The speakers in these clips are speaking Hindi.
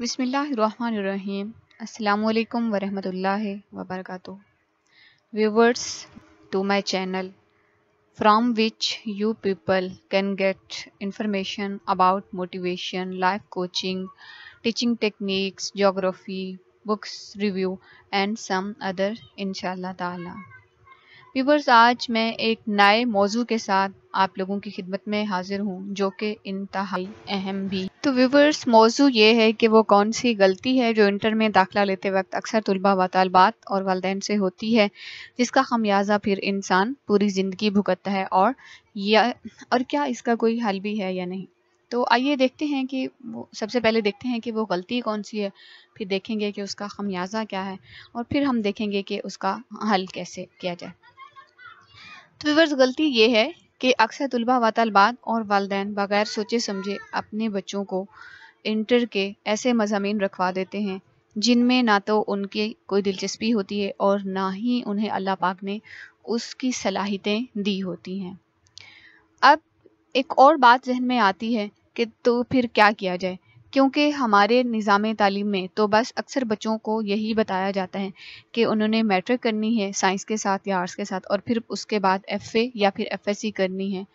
बिसमीम् अल्लाम वरहमतुल्लाहि वबरकत viewers to my channel from which you people can get information about motivation life coaching teaching techniques geography books review and some other इनशाला ताला व्यूवर्स आज मैं एक नए मौजू के साथ आप लोगों की खिदमत में हाजिर हूँ जो कि इंतहाई अहम भी तो व्यूवर्स मौजू ये है कि वो कौन सी गलती है जो इंटर में दाखिला लेते वक्त अक्सर तलबा व तलबात और वालदेन से होती है जिसका खमियाजा फिर इंसान पूरी ज़िंदगी भुगतता है और या और क्या इसका कोई हल भी है या नहीं तो आइए देखते हैं कि सबसे पहले देखते हैं कि वो गलती कौन सी है फिर देखेंगे कि उसका खमियाजा क्या है और फिर हम देखेंगे कि उसका हल कैसे किया जाए तो व्यूवर्स गलती ये है कि अक्सर तलबा व तलबात और वालदे बगैर सोचे समझे अपने बच्चों को इंटर के ऐसे मजामी रखवा देते हैं जिनमें ना तो उनकी कोई दिलचस्पी होती है और ना ही उन्हें अल्लाह पाक ने उसकी सलाहितें दी होती हैं अब एक और बात जहन में आती है कि तो फिर क्या किया जाए क्योंकि हमारे निज़ाम तालीम में तो बस अक्सर बच्चों को यही बताया जाता है कि उन्होंने मैट्रिक करनी है साइंस के साथ या आर्ट्स के साथ और फिर उसके बाद एफ़ या फिर एफ करनी है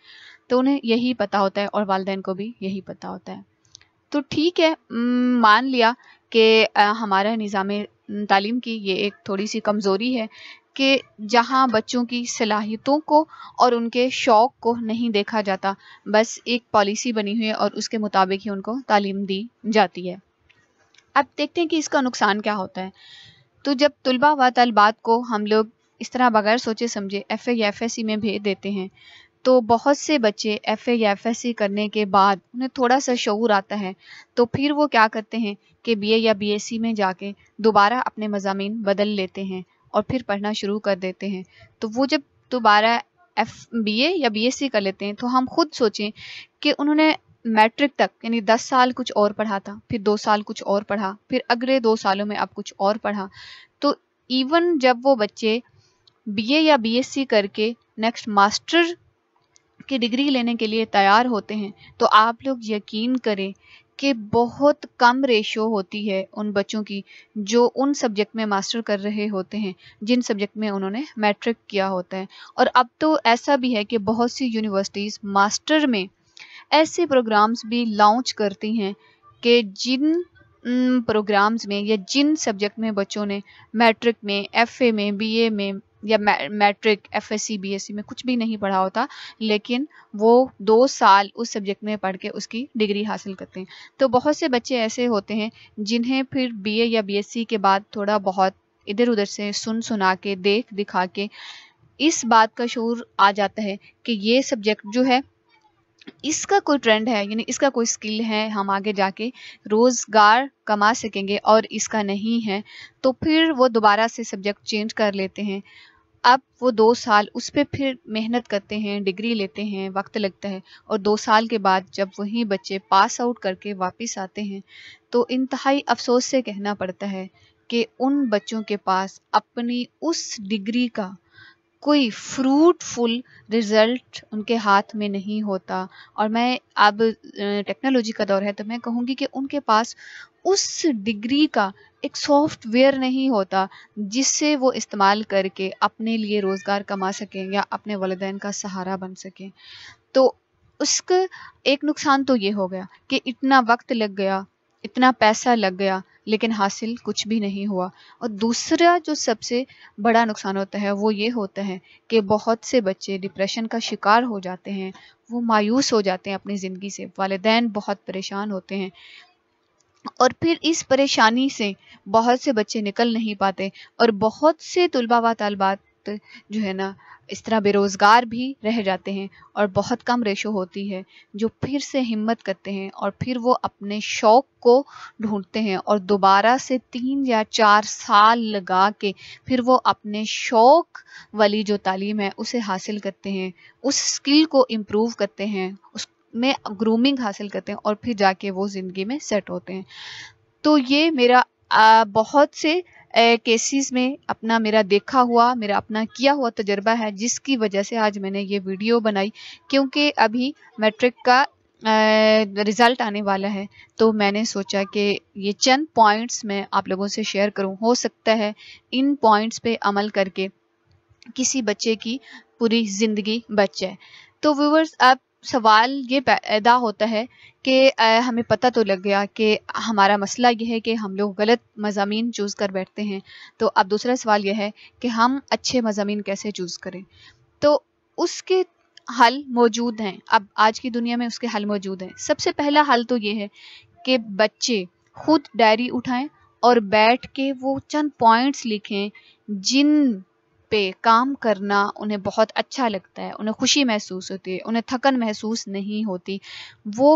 तो उन्हें यही पता होता है और वालदेन को भी यही पता होता है तो ठीक है मान लिया कि हमारा निज़ाम तालीम की ये एक थोड़ी सी कमज़ोरी है कि जहाँ बच्चों की सलाहियतों को और उनके शौक़ को नहीं देखा जाता बस एक पॉलिसी बनी हुई है और उसके मुताबिक ही उनको तालीम दी जाती है अब देखते हैं कि इसका नुकसान क्या होता है तो जब तलबा व तलबात को हम लोग इस तरह बगैर सोचे समझे एफ या एफ में भेज देते हैं तो बहुत से बच्चे एफ या एफ करने के बाद उन्हें थोड़ा सा शूर आता है तो फिर वो क्या करते हैं कि बी ए या बी एस सी में जाके दोबारा अपने मजामी बदल लेते हैं और फिर पढ़ना शुरू कर देते हैं तो वो जब दोबारा एफ बी ए या बी एस सी कर लेते हैं तो हम खुद सोचें कि उन्होंने मैट्रिक तक यानी दस साल कुछ और पढ़ा था फिर दो साल कुछ और पढ़ा फिर अगले दो सालों में अब कुछ और पढ़ा तो इवन जब वो बच्चे बीए या बीएससी करके नेक्स्ट मास्टर की डिग्री लेने के लिए तैयार होते हैं तो आप लोग यकीन करें कि बहुत कम रेशो होती है उन बच्चों की जो उन सब्जेक्ट में मास्टर कर रहे होते हैं जिन सब्जेक्ट में उन्होंने मैट्रिक किया होता है और अब तो ऐसा भी है कि बहुत सी यूनिवर्सिटीज़ मास्टर में ऐसे प्रोग्राम्स भी लॉन्च करती हैं कि जिन प्रोग्राम्स में या जिन सब्जेक्ट में बच्चों ने मैट्रिक में एफ़ में बीए में या matric F S C B S C में कुछ भी नहीं पढ़ा होता लेकिन वो दो साल उस सब्जेक्ट में पढ़ के उसकी डिग्री हासिल करते हैं तो बहुत से बच्चे ऐसे होते हैं जिन्हें फिर बीए या बीएससी के बाद थोड़ा बहुत इधर उधर से सुन सुना के देख दिखा के इस बात का शोर आ जाता है कि ये सब्जेक्ट जो है इसका कोई ट्रेंड है यानी इसका कोई स्किल है हम आगे जाके रोज़गार कमा सकेंगे और इसका नहीं है तो फिर वो दोबारा से सब्जेक्ट चेंज कर लेते हैं अब वो दो साल उस पर फिर मेहनत करते हैं डिग्री लेते हैं वक्त लगता है और दो साल के बाद जब वही बच्चे पास आउट करके वापस आते हैं तो इंतहाई अफसोस से कहना पड़ता है कि उन बच्चों के पास अपनी उस डिग्री का कोई फ्रूटफुल रिज़ल्ट उनके हाथ में नहीं होता और मैं अब टेक्नोलॉजी का दौर है तो मैं कहूँगी कि उनके पास उस डिग्री का एक सॉफ्टवेयर नहीं होता जिससे वो इस्तेमाल करके अपने लिए रोज़गार कमा सकें या अपने वालदेन का सहारा बन सकें तो उसका एक नुकसान तो ये हो गया कि इतना वक्त लग गया इतना पैसा लग गया लेकिन हासिल कुछ भी नहीं हुआ और दूसरा जो सबसे बड़ा नुकसान होता है वो ये होता है कि बहुत से बच्चे डिप्रेशन का शिकार हो जाते हैं वो मायूस हो जाते हैं अपनी ज़िंदगी से वालदेन बहुत परेशान होते हैं और फिर इस परेशानी से बहुत से बच्चे निकल नहीं पाते और बहुत से तलबा व तलबात जो है ना इस तरह बेरोज़गार भी रह जाते हैं और बहुत कम रेशो होती है जो फिर से हिम्मत करते हैं और फिर वो अपने शौक़ को ढूंढते हैं और दोबारा से तीन या चार साल लगा के फिर वो अपने शौक़ वाली जो तालीम है उसे हासिल करते हैं उस स्किल को इम्प्रूव करते हैं उस में ग्रूमिंग हासिल करते हैं और फिर जाके वो ज़िंदगी में सेट होते हैं तो ये मेरा आ, बहुत से केसेस में अपना मेरा देखा हुआ मेरा अपना किया हुआ तजर्बा है जिसकी वजह से आज मैंने ये वीडियो बनाई क्योंकि अभी मैट्रिक का रिज़ल्ट आने वाला है तो मैंने सोचा कि ये चंद पॉइंट्स मैं आप लोगों से शेयर करूं हो सकता है इन पॉइंट्स पे अमल करके किसी बच्चे की पूरी ज़िंदगी बच जाए तो व्यूवर्स आप सवाल ये पैदा होता है कि हमें पता तो लग गया कि हमारा मसला यह है कि हम लोग गलत मजामी चूज़ कर बैठते हैं तो अब दूसरा सवाल यह है कि हम अच्छे मजामी कैसे चूज़ करें तो उसके हल मौजूद हैं अब आज की दुनिया में उसके हल मौजूद हैं सबसे पहला हल तो ये है कि बच्चे खुद डायरी उठाएं और बैठ के वो चंद पॉइंट्स लिखें जिन पे काम करना उन्हें बहुत अच्छा लगता है उन्हें खुशी महसूस होती है उन्हें थकन महसूस नहीं होती वो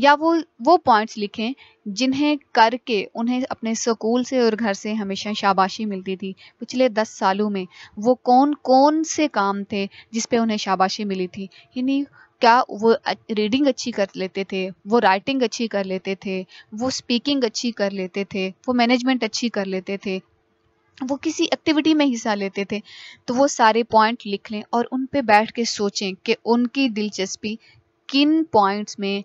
या वो वो पॉइंट्स लिखें जिन्हें करके उन्हें अपने स्कूल से और घर से हमेशा शाबाशी मिलती थी पिछले दस सालों में वो कौन कौन से काम थे जिस पे उन्हें शाबाशी मिली थी यानी क्या वो रीडिंग अच्छी कर लेते थे वो राइटिंग अच्छी कर लेते थे वो स्पीकिंग अच्छी कर लेते थे वो मैनेजमेंट अच्छी कर लेते थे वो किसी एक्टिविटी में हिस्सा लेते थे तो वो सारे पॉइंट लिख लें और उन पे बैठ के सोचें कि उनकी दिलचस्पी किन पॉइंट्स में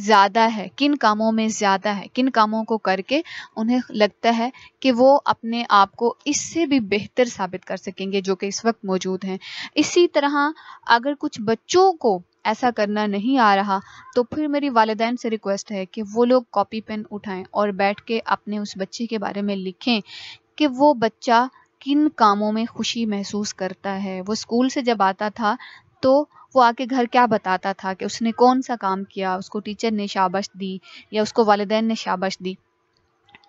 ज़्यादा है किन कामों में ज़्यादा है किन कामों को करके उन्हें लगता है कि वो अपने आप को इससे भी बेहतर साबित कर सकेंगे जो कि इस वक्त मौजूद हैं इसी तरह अगर कुछ बच्चों को ऐसा करना नहीं आ रहा तो फिर मेरी वालदेन से रिक्वेस्ट है कि वो लोग कॉपी पेन उठाएं और बैठ के अपने उस बच्चे के बारे में लिखें कि वो बच्चा किन कामों में खुशी महसूस करता है वो स्कूल से जब आता था तो वो आके घर क्या बताता था कि उसने कौन सा काम किया उसको टीचर ने शाबाश दी या उसको वालदेन ने शाबाश दी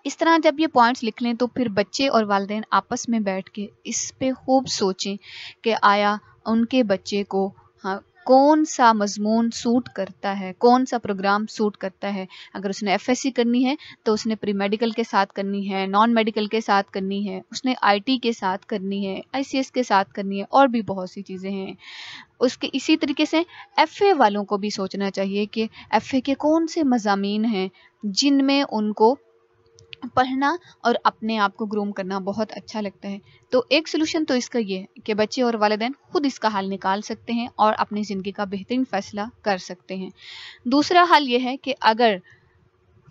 इस तरह जब ये पॉइंट्स लिख लें तो फिर बच्चे और वालदेन आपस में बैठ के इस पे खूब सोचें कि आया उनके बच्चे को हाँ कौन सा मजमून सूट करता है कौन सा प्रोग्राम सूट करता है अगर उसने एफ करनी है तो उसने प्री मेडिकल के साथ करनी है नॉन मेडिकल के साथ करनी है उसने आई के साथ करनी है आई के साथ करनी है और भी बहुत सी चीज़ें हैं उसके इसी तरीके से एफ़ वालों को भी सोचना चाहिए कि एफ़ के कौन से मजामी हैं जिनमें उनको पढ़ना और अपने आप को ग्रूम करना बहुत अच्छा लगता है तो एक सलूशन तो इसका ये है कि बच्चे और वालदेन खुद इसका हल निकाल सकते हैं और अपनी ज़िंदगी का बेहतरीन फैसला कर सकते हैं दूसरा हल ये है कि अगर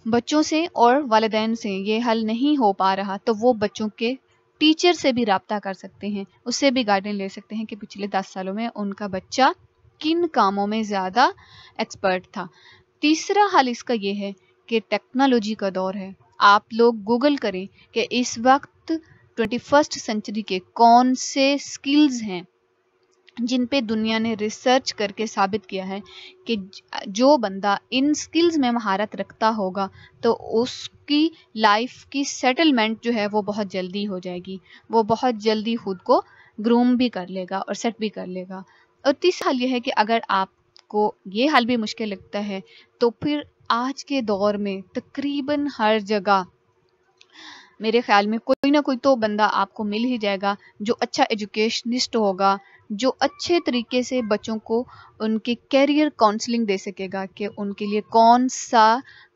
बच्चों से और वालदेन से ये हल नहीं हो पा रहा तो वो बच्चों के टीचर से भी रबता कर सकते हैं उससे भी गाइडेंस ले सकते हैं कि पिछले दस सालों में उनका बच्चा किन कामों में ज़्यादा एक्सपर्ट था तीसरा हल इसका ये है कि टेक्नोलॉजी का दौर है आप लोग गूगल करें कि इस वक्त ट्वेंटी फर्स्ट सेंचुरी के कौन से स्किल्स हैं जिन पे दुनिया ने रिसर्च करके साबित किया है कि जो बंदा इन स्किल्स में महारत रखता होगा तो उसकी लाइफ की सेटलमेंट जो है वो बहुत जल्दी हो जाएगी वो बहुत जल्दी खुद को ग्रूम भी कर लेगा और सेट भी कर लेगा और तीसरा हाल यह है कि अगर आपको ये हाल भी मुश्किल लगता है तो फिर आज के दौर में तकरीबन हर जगह मेरे ख्याल में कोई ना कोई तो बंदा आपको मिल ही जाएगा जो अच्छा एजुकेशनिस्ट होगा जो अच्छे तरीके से बच्चों को उनके कैरियर काउंसलिंग दे सकेगा कि उनके लिए कौन सा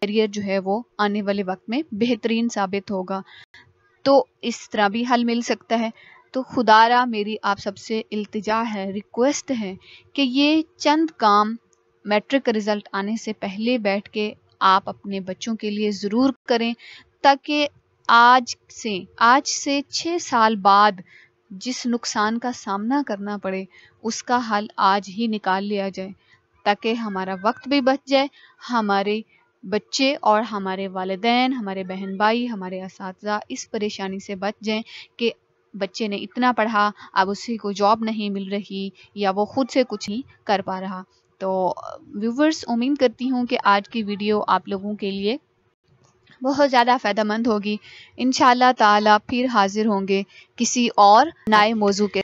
करियर जो है वो आने वाले वक्त में बेहतरीन साबित होगा तो इस तरह भी हल मिल सकता है तो खुदारा मेरी आप सबसे इल्तिजा है रिक्वेस्ट है कि ये चंद काम मैट्रिक का रिजल्ट आने से पहले बैठ के आप अपने बच्चों के लिए ज़रूर करें ताकि आज से आज से छः साल बाद जिस नुकसान का सामना करना पड़े उसका हल आज ही निकाल लिया जाए ताकि हमारा वक्त भी बच जाए हमारे बच्चे और हमारे वालदेन हमारे बहन भाई हमारे इस परेशानी से बच जाएं कि बच्चे ने इतना पढ़ा अब उसी को जॉब नहीं मिल रही या वो खुद से कुछ नहीं कर पा रहा तो व्यूवर्स उम्मीद करती हूँ कि आज की वीडियो आप लोगों के लिए बहुत ज़्यादा फ़ायदा मंद होगी इन ताला फिर हाजिर होंगे किसी और नए मौजू के